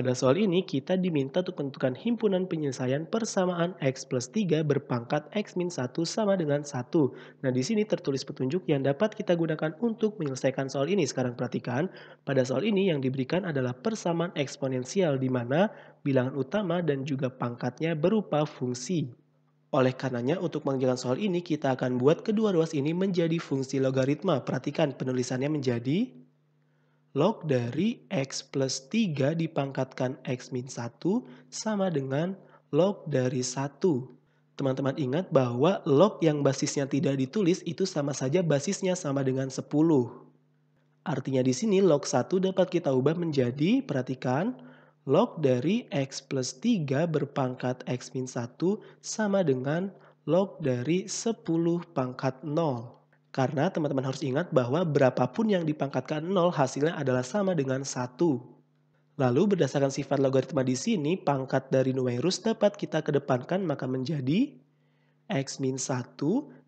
Pada soal ini, kita diminta untuk menentukan himpunan penyelesaian persamaan X plus 3 berpangkat X min 1 sama dengan 1. Nah, di sini tertulis petunjuk yang dapat kita gunakan untuk menyelesaikan soal ini. Sekarang perhatikan, pada soal ini yang diberikan adalah persamaan eksponensial di mana bilangan utama dan juga pangkatnya berupa fungsi. Oleh karenanya, untuk mengerjakan soal ini, kita akan buat kedua ruas ini menjadi fungsi logaritma. Perhatikan penulisannya menjadi log dari X plus 3 dipangkatkan X min 1 sama dengan log dari 1. Teman-teman ingat bahwa log yang basisnya tidak ditulis itu sama saja basisnya sama dengan 10. Artinya di sini log 1 dapat kita ubah menjadi, perhatikan, log dari X plus 3 berpangkat X min 1 sama dengan log dari 10 pangkat 0. Karena teman-teman harus ingat bahwa berapapun yang dipangkatkan 0 hasilnya adalah sama dengan 1. Lalu berdasarkan sifat logaritma di sini, pangkat dari numerus dapat kita kedepankan maka menjadi x min 1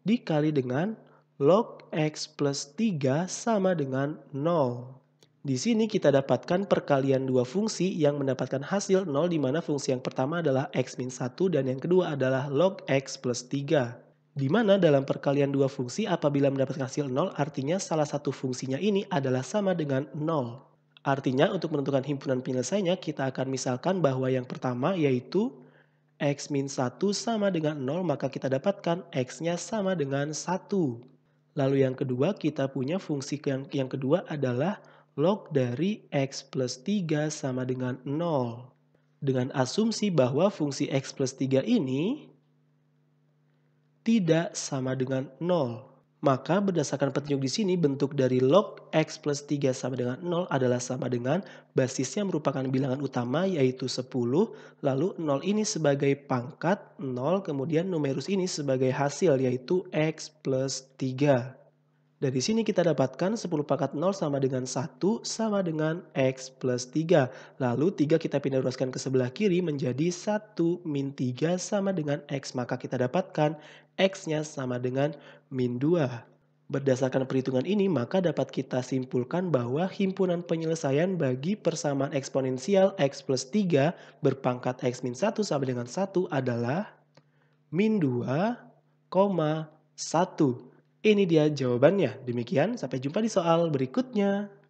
dikali dengan log x plus 3 sama dengan 0. Di sini kita dapatkan perkalian dua fungsi yang mendapatkan hasil 0 di mana fungsi yang pertama adalah x min 1 dan yang kedua adalah log x plus 3 di mana dalam perkalian dua fungsi apabila mendapatkan hasil 0 artinya salah satu fungsinya ini adalah sama dengan 0. Artinya untuk menentukan himpunan penyelesaiannya kita akan misalkan bahwa yang pertama yaitu x minus 1 sama dengan 0 maka kita dapatkan x-nya sama dengan 1. Lalu yang kedua kita punya fungsi yang, yang kedua adalah log dari x plus 3 sama dengan 0. Dengan asumsi bahwa fungsi x plus 3 ini tidak sama dengan 0. Maka berdasarkan petunjuk di sini bentuk dari log x plus 3 sama dengan 0 adalah sama dengan basisnya merupakan bilangan utama yaitu 10. Lalu 0 ini sebagai pangkat 0 kemudian numerus ini sebagai hasil yaitu x plus 3. Dari sini kita dapatkan 10 pangkat 0 sama dengan 1 sama dengan X plus 3. Lalu 3 kita pindah ruaskan ke sebelah kiri menjadi 1 min 3 sama dengan X. Maka kita dapatkan X-nya sama dengan min 2. Berdasarkan perhitungan ini, maka dapat kita simpulkan bahwa himpunan penyelesaian bagi persamaan eksponensial x plus 3 berpangkat x min 1 sama dengan 1 adalah min 2, 1. Ini dia jawabannya. Demikian, sampai jumpa di soal berikutnya.